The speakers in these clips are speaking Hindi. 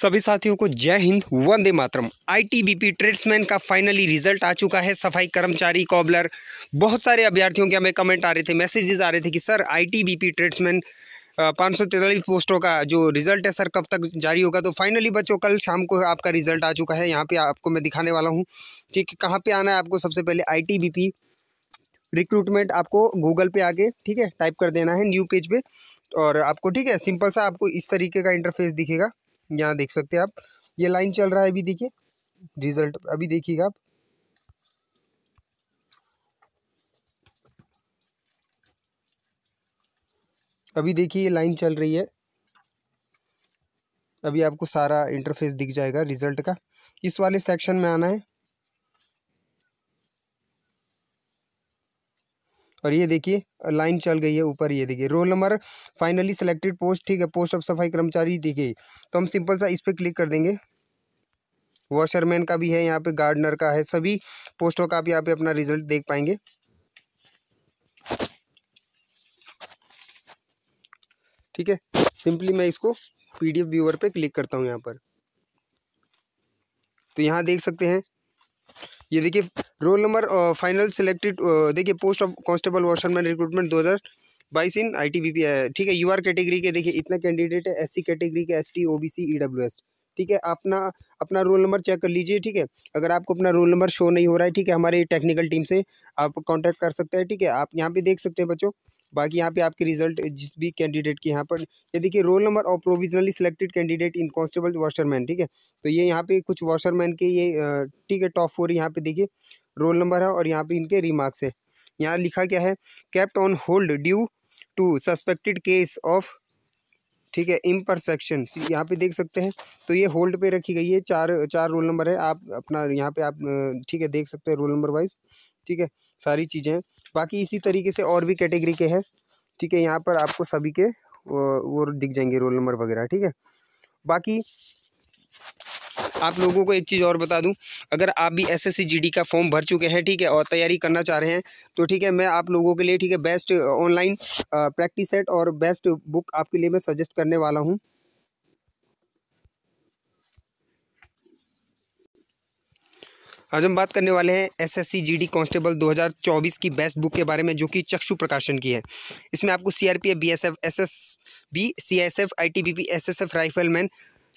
सभी साथियों को जय हिंद वंदे मातरम आईटीबीपी ट्रेड्समैन का फाइनली रिजल्ट आ चुका है सफाई कर्मचारी कॉबलर बहुत सारे अभ्यर्थियों के हमें कमेंट आ रहे थे मैसेजेस आ रहे थे कि सर आईटीबीपी ट्रेड्समैन पाँच सौ तैतालीस पोस्टों का जो रिजल्ट है सर कब तक जारी होगा तो फाइनली बच्चों कल शाम को आपका रिजल्ट आ चुका है यहाँ पर आपको मैं दिखाने वाला हूँ ठीक है कहाँ पर आना है आपको सबसे पहले पी रिक्रूटमेंट आपको गूगल पे आके ठीक है टाइप कर देना है न्यू पेज पे और आपको ठीक है सिंपल सा आपको इस तरीके का इंटरफेस दिखेगा यहाँ देख सकते हैं आप ये लाइन चल रहा है अभी देखिए रिजल्ट अभी देखिएगा आप अभी देखिए ये लाइन चल रही है अभी आपको सारा इंटरफेस दिख जाएगा रिजल्ट का इस वाले सेक्शन में आना है और ये देखिए लाइन चल गई है ऊपर ये देखिए roll number finally selected post ठीक है पोस्ट ऑफ सफाई कर्मचारी देखिए तो हम सिंपल सा इस पर क्लिक कर देंगे वॉशरमैन का भी है यहाँ पे गार्डनर का है सभी पोस्टों का आप यहाँ पे अपना रिजल्ट देख पाएंगे ठीक है सिंपली मैं इसको पीडीएफ व्यूअर पे क्लिक करता हूँ यहाँ पर तो यहाँ देख सकते हैं ये देखिए रोल नंबर फाइनल सिलेक्टेड देखिए post of constable washerman recruitment दो हज़ार बाईस इन आई टी ठीक है यूआर कैटेगरी के देखिए इतना कैंडिडेट है एससी कैटेगरी के एसटी ओबीसी ईडब्ल्यूएस ठीक है अपना अपना रोल नंबर चेक कर लीजिए ठीक है अगर आपको अपना रोल नंबर शो नहीं हो रहा है ठीक है हमारे टेक्निकल टीम से आप कॉन्टैक्ट कर सकते हैं ठीक है आप यहाँ पे देख सकते हैं बच्चों बाकी यहाँ पे आपके रिजल्ट जिस भी कैंडिडेट के यहाँ पर ये देखिए रोल नंबर और provisionally selected candidate in constable washerman ठीक है तो ये यहाँ पे कुछ वॉशरमैन के ये ठीक है टॉप फोर यहाँ पे देखिए रोल नंबर है और यहाँ पे इनके रिमार्क्स है यहाँ लिखा क्या है kept on hold due to suspected case of ठीक है इम्परसेक्शन यहाँ पे देख सकते हैं तो ये होल्ड पे रखी गई है चार चार रोल नंबर है आप अपना यहाँ पे आप ठीक है देख सकते हैं रोल नंबर वाइज ठीक है सारी चीज़ें बाकी इसी तरीके से और भी कैटेगरी के हैं ठीक है यहाँ पर आपको सभी के वो दिख जाएंगे रोल नंबर वगैरह ठीक है बाकी आप लोगों को एक चीज़ और बता दूं अगर आप भी एसएससी जीडी का फॉर्म भर चुके हैं ठीक है और तैयारी करना चाह रहे हैं तो ठीक है मैं आप लोगों के लिए ठीक है बेस्ट ऑनलाइन प्रैक्टिस सेट और बेस्ट बुक आपके लिए मैं सजेस्ट करने वाला हूँ आज हम बात करने वाले हैं एसएससी जीडी कांस्टेबल 2024 की बेस्ट बुक के बारे में जो कि चक्षु प्रकाशन की है इसमें आपको CRPF BSF SSB CSF ITBP SSF rifleman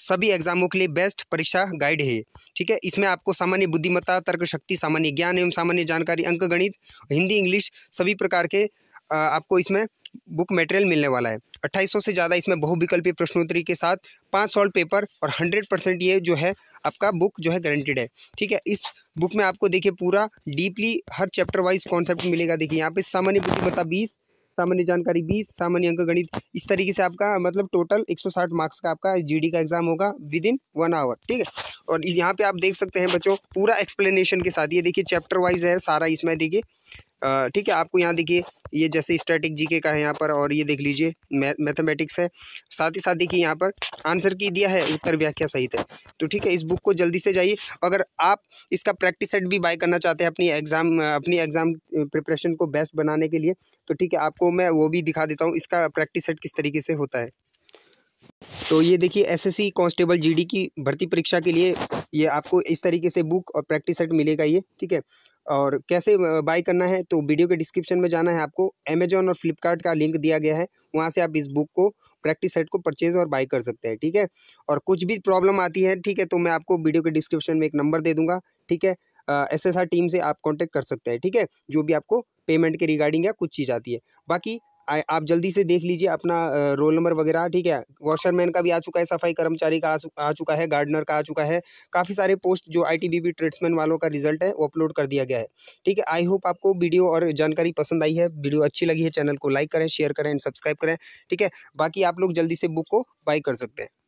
सभी एग्जामों के लिए बेस्ट परीक्षा गाइड है ठीक है इसमें आपको सामान्य बुद्धिमत्ता तर्क शक्ति सामान्य ज्ञान एवं सामान्य जानकारी अंक गणित हिंदी इंग्लिश सभी प्रकार के आपको इसमें बुक मटेरियल मिलने वाला है अट्ठाईस से ज़्यादा इसमें बहुविकल्पी प्रश्नोत्तरी के साथ पाँच सॉल्व पेपर और हंड्रेड परसेंट ये जो है आपका बुक जो है गारंटेड है ठीक है इस बुक में आपको देखिए पूरा डीपली हर चैप्टर वाइज कॉन्सेप्ट मिलेगा देखिए यहाँ पे सामान्य बता बीस सामान्य जानकारी बीस सामान्य अंक गणित इस तरीके से आपका मतलब टोटल 160 मार्क्स का आपका जीडी का एग्जाम होगा विद इन वन आवर ठीक है और यहाँ पे आप देख सकते हैं बच्चों पूरा एक्सप्लेनेशन के साथ ये देखिए चैप्टर वाइज है सारा इसमें देखिए ठीक है आपको यहाँ देखिए ये जैसे स्टैटिक जीके का है यहाँ पर और ये देख लीजिए मैथमेटिक्स है साथ ही साथ देखिए यहाँ पर आंसर की दिया है उत्तर व्याख्या सहित है तो ठीक है इस बुक को जल्दी से जाइए अगर आप इसका प्रैक्टिस सेट भी बाय करना चाहते हैं अपनी एग्ज़ाम अपनी एग्ज़ाम प्रिपरेशन को बेस्ट बनाने के लिए तो ठीक है आपको मैं वो भी दिखा देता हूँ इसका प्रैक्टिस सेट किस तरीके से होता है तो ये देखिए एसएससी कांस्टेबल जीडी की भर्ती परीक्षा के लिए ये आपको इस तरीके से बुक और प्रैक्टिस सेट मिलेगा ये ठीक है और कैसे बाई करना है तो वीडियो के डिस्क्रिप्शन में जाना है आपको अमेजोन और फ्लिपकार्ट का लिंक दिया गया है वहाँ से आप इस बुक को प्रैक्टिस सेट को परचेज और बाय कर सकते हैं ठीक है और कुछ भी प्रॉब्लम आती है ठीक है तो मैं आपको वीडियो के डिस्क्रिप्शन में एक नंबर दे दूंगा ठीक है एस एस आर टीम से आप कॉन्टेक्ट कर सकते हैं ठीक है जो भी आपको पेमेंट के रिगार्डिंग या कुछ चीज़ आती है बाकी आ, आप जल्दी से देख लीजिए अपना रोल नंबर वगैरह ठीक है वॉशरमैन का भी आ चुका है सफाई कर्मचारी का आ चुका है गार्डनर का आ चुका है काफ़ी सारे पोस्ट जो आई टी ट्रेड्समैन वालों का रिजल्ट है वो अपलोड कर दिया गया है ठीक है आई होप आपको वीडियो और जानकारी पसंद आई है वीडियो अच्छी लगी है चैनल को लाइक करें शेयर करें एंड सब्सक्राइब करें ठीक है बाकी आप लोग जल्दी से बुक को बाई कर सकते हैं